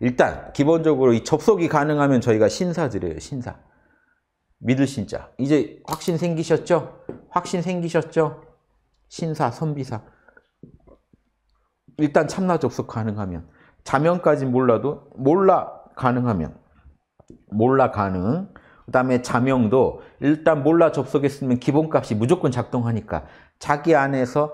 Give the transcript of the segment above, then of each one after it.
일단 기본적으로 이 접속이 가능하면 저희가 신사드려요. 신사. 믿을 신자. 이제 확신 생기셨죠? 확신 생기셨죠? 신사, 선비사. 일단 참나 접속 가능하면 자명까지 몰라도 몰라 가능하면 몰라 가능 그 다음에 자명도 일단 몰라 접속했으면 기본값이 무조건 작동하니까 자기 안에서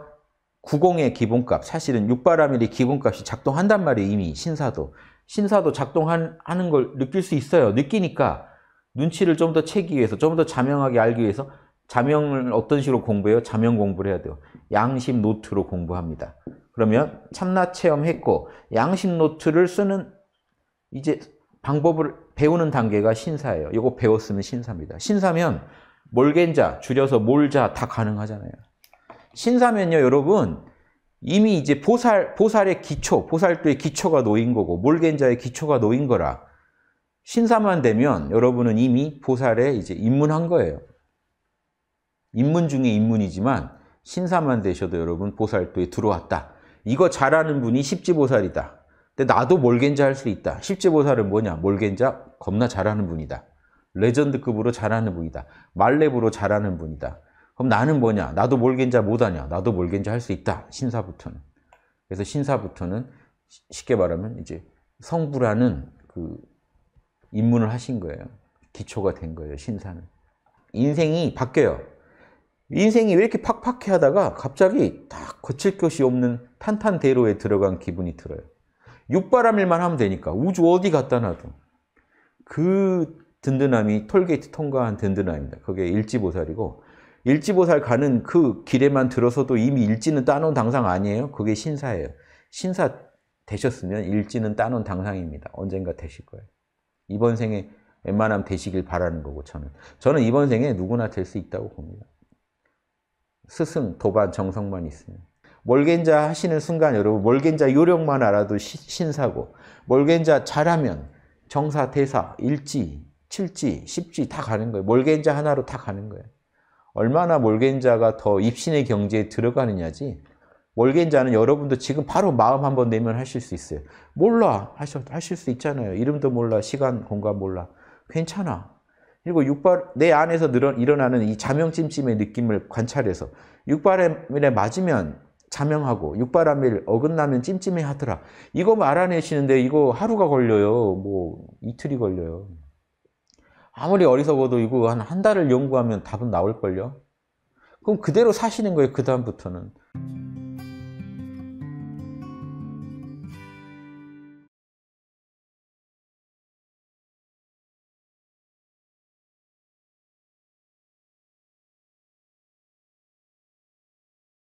구공의 기본값 사실은 육바라밀이 기본값이 작동한단 말이에요 이미 신사도 신사도 작동하는 걸 느낄 수 있어요. 느끼니까 눈치를 좀 더 채기 위해서, 좀 더 자명하게 알기 위해서 자명을 어떤 식으로 공부해요? 자명 공부를 해야 돼요. 양심 노트로 공부합니다. 그러면 참나 체험했고 양심 노트를 쓰는 이제 방법을 배우는 단계가 신사예요. 이거 배웠으면 신사입니다. 신사면 몰겐자, 줄여서 몰자 다 가능하잖아요. 신사면요, 여러분 이미 이제 보살, 보살의 기초, 보살도의 기초가 놓인 거고, 몰겐자의 기초가 놓인 거라. 신사만 되면 여러분은 이미 보살에 이제 입문한 거예요. 입문 중에 입문이지만 신사만 되셔도 여러분 보살도에 들어왔다. 이거 잘하는 분이 십지보살이다. 근데 나도 몰겐자 할 수 있다. 십지보살은 뭐냐? 몰겐자 겁나 잘하는 분이다. 레전드급으로 잘하는 분이다. 말렙으로 잘하는 분이다. 그럼 나는 뭐냐? 나도 몰겐자 못하냐? 나도 몰겐자 할 수 있다. 신사부터는. 그래서 신사부터는 쉽게 말하면 이제 성부라는 그 입문을 하신 거예요. 기초가 된 거예요. 신사는. 인생이 바뀌어요. 인생이 왜 이렇게 팍팍해 하다가 갑자기 딱 거칠 것이 없는 탄탄대로에 들어간 기분이 들어요. 육바람일만 하면 되니까 우주 어디 갔다 놔도 그 든든함이 톨게이트 통과한 든든함입니다. 그게 일지보살이고 일지보살 가는 그 길에만 들어서도 이미 일지는 따놓은 당상 아니에요. 그게 신사예요. 신사 되셨으면 일지는 따놓은 당상입니다. 언젠가 되실 거예요. 이번 생에 웬만하면 되시길 바라는 거고 저는. 저는 이번 생에 누구나 될 수 있다고 봅니다. 스승, 도반, 정성만 있으면. 몰겐자 하시는 순간 여러분 몰겐자 요령만 알아도 시, 신사고 몰겐자 잘하면 정사, 대사, 일지, 칠지, 십지 다 가는 거예요. 몰겐자 하나로 다 가는 거예요. 얼마나 몰겐자가 더 입신의 경지에 들어가느냐지 몰겐자는 여러분도 지금 바로 마음 한 번 내면 하실 수 있어요. 몰라 하셔, 하실 수 있잖아요. 이름도 몰라 시간 공간 몰라 괜찮아. 그리고 육발 내 안에서 늘어, 일어나는 이 자명찜찜의 느낌을 관찰해서 육발에 맞으면 자명하고 육바람일 어긋나면 찜찜해 하더라. 이거 알아내시는데 이거 하루가 걸려요. 뭐 이틀이 걸려요. 아무리 어리석어도 이거 한 한 달을 연구하면 답은 나올걸요? 그럼 그대로 사시는 거예요, 그다음부터는.